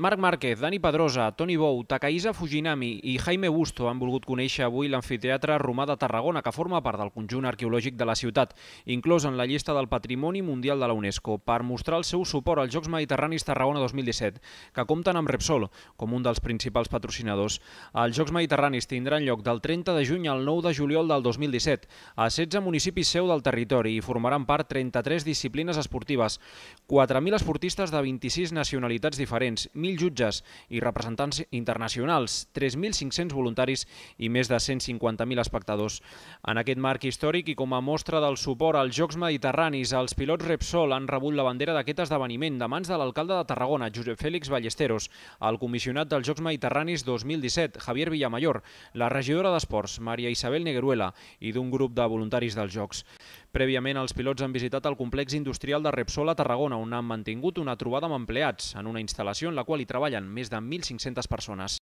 Marc Márquez, Dani Pedrosa, Toni Bou, Takaisa Fujinami i Jaime Busto han volgut conèixer avui l'amfiteatre romà de Tarragona, que forma part del conjunt arqueològic de la ciutat, inclòs en la llista del Patrimoni Mundial de la UNESCO, per mostrar el seu suport als Jocs Mediterranis Tarragona 2017, que compten amb Repsol com un dels principals patrocinadors. Els Jocs Mediterranis tindran lloc del 30 de juny al 9 de juliol del 2017 a 16 municipis seu del territori i formaran part 33 disciplines esportives, 4.000 esportistes de 26 nacionalitats diferents, 1.000 2.000 jutges i representants internacionals, 3.500 voluntaris i més de 150.000 espectadors. En aquest marc històric i com a mostra del suport als Jocs Mediterranis, els pilots Repsol han rebut la bandera d'aquest esdeveniment de mans de l'alcalde de Tarragona, Josep Fèlix Ballesteros, el comissionat dels Jocs Mediterranis 2017, Javier Villamayor, la regidora d'Esports, Maria Isabel Negueruela, i d'un grup de voluntaris dels Jocs. Prèviament, els pilots han visitat el complex industrial de Repsol a Tarragona, on han mantingut una trobada amb empleats, en una instal·lació en la qual qual hi treballen més de 1.500 persones.